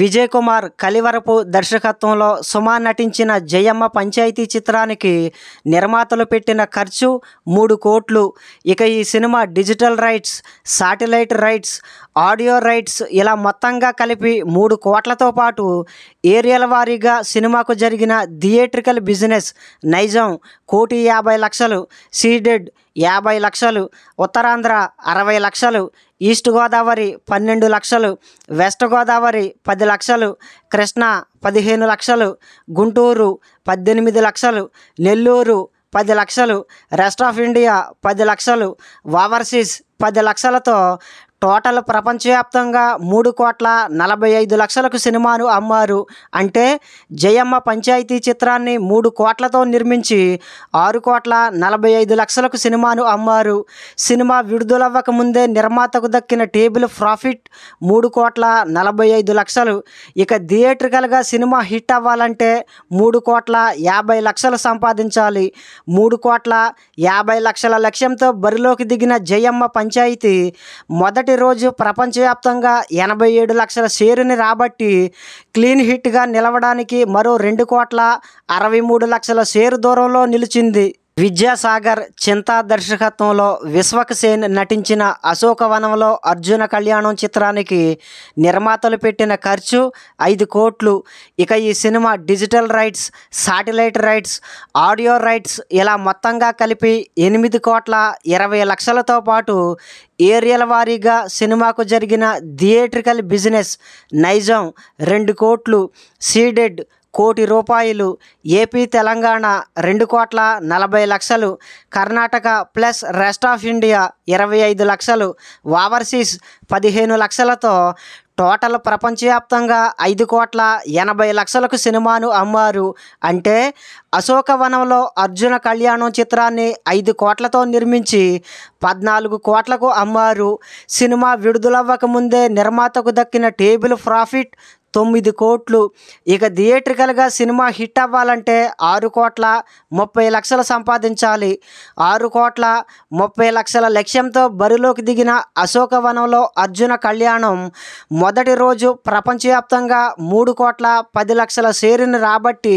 విజయ్ కుమార్ కలివరపు దర్శకత్వంలో సుమా నటించిన జయమ్మ పంచాయతీ చిత్రానికి నిర్మాతలు పెట్టిన ఖర్చు మూడు కోట్లు ఇక ఈ cinema digital rights satellite rights audio rights ఇలా మొత్తంగా కలిపి మూడు కోట్లతో పాటు ఏరియల వారీగా సినిమాకు జరిగిన థియేట్రికల్ బిజినెస్ నైజం కోటి యాభై లక్షలు సీడెడ్ యాభై లక్షలు ఉత్తరాంధ్ర అరవై లక్షలు ఈస్ట్ గోదావరి పన్నెండు లక్షలు వెస్ట్ గోదావరి పది లక్షలు కృష్ణా పదిహేను లక్షలు గుంటూరు పద్దెనిమిది లక్షలు నెల్లూరు పది లక్షలు రెస్ట్ ఆఫ్ ఇండియా పది లక్షలు ఓవర్సీస్ పది లక్షలతో టోటల్ ప్రపంచవ్యాప్తంగా మూడు కోట్ల నలభై ఐదు లక్షలకు సినిమాను అమ్మారు అంటే జయమ్మ పంచాయతీ చిత్రాన్ని మూడు కోట్లతో నిర్మించి ఆరు కోట్ల నలభై ఐదు లక్షలకు సినిమాను అమ్మారు సినిమా విడుదలవ్వక ముందే నిర్మాతకు దక్కిన టేబుల్ ప్రాఫిట్ మూడు కోట్ల నలభై ఐదు లక్షలు ఇక థియేట్రికల్గా సినిమా హిట్ అవ్వాలంటే మూడు కోట్ల యాభై లక్షలు సంపాదించాలి మూడు కోట్ల యాభై లక్షల లక్ష్యంతో బరిలోకి దిగిన జయమ్మ పంచాయతీ మొదటి నిన్నటి రోజు ప్రపంచవ్యాప్తంగా ఎనభై ఏడు లక్షల షేరుని రాబట్టి క్లీన్ హిట్గా నిలవడానికి మరో రెండు కోట్ల అరవై మూడు లక్షల షేరు దూరంలో నిలిచింది విద్యాసాగర్ చింతా దర్శకత్వంలో విశ్వకసేన్ నటించిన అశోకవనంలో అర్జున కళ్యాణం చిత్రానికి నిర్మాతలు పెట్టిన ఖర్చు ఐదు కోట్లు ఇక ఈ cinema digital rights satellite rights audio rights ఇలా మొత్తంగా కలిపి ఎనిమిది కోట్ల ఇరవై లక్షలతో పాటు ఏరియల్ వారీగా సినిమాకు జరిగిన థియేట్రికల్ బిజినెస్ నైజం రెండు కోట్లు సీడెడ్ కోటి రూపాయలు ఏపీ తెలంగాణ రెండు కోట్ల నలభై లక్షలు Karnataka plus rest of India ఇరవై ఐదు లక్షలు ఓవర్సీస్ పదిహేను లక్షలతో టోటల్ ప్రపంచవ్యాప్తంగా ఐదు కోట్ల ఎనభై లక్షలకు సినిమాను అమ్మారు అంటే అశోకవనంలో అర్జున కళ్యాణం చిత్రాన్ని ఐదు కోట్లతో నిర్మించి పద్నాలుగు కోట్లకు అమ్మారు సినిమా విడుదలవ్వకముందే నిర్మాతకు దక్కిన టేబుల్ ప్రాఫిట్ తొమ్మిది కోట్లు ఇక థియేట్రికల్గా సినిమా హిట్ అవ్వాలంటే ఆరు కోట్ల ముప్పై లక్షలు సంపాదించాలి ఆరు కోట్ల ముప్పై లక్షల లక్ష్యంతో బరిలోకి దిగిన అశోకవనంలో అర్జున కళ్యాణం మొదటి రోజు ప్రపంచవ్యాప్తంగా మూడు కోట్ల పది లక్షల షేరుని రాబట్టి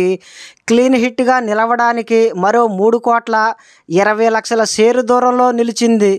క్లీన్ హిట్గా నిలవడానికి మరో మూడు కోట్ల ఇరవై లక్షల షేరు దూరంలో నిలిచింది